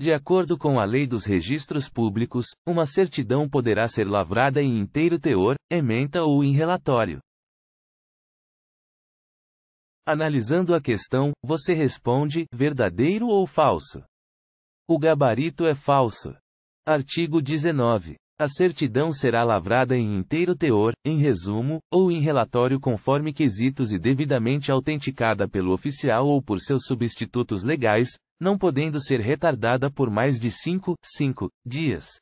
De acordo com a Lei dos Registros Públicos, uma certidão poderá ser lavrada em inteiro teor, ementa ou em relatório. Analisando a questão, você responde: verdadeiro ou falso? O gabarito é falso. Artigo 19. A certidão será lavrada em inteiro teor, em resumo, ou em relatório conforme quesitos e devidamente autenticada pelo oficial ou por seus substitutos legais, não podendo ser retardada por mais de 5, 5 dias.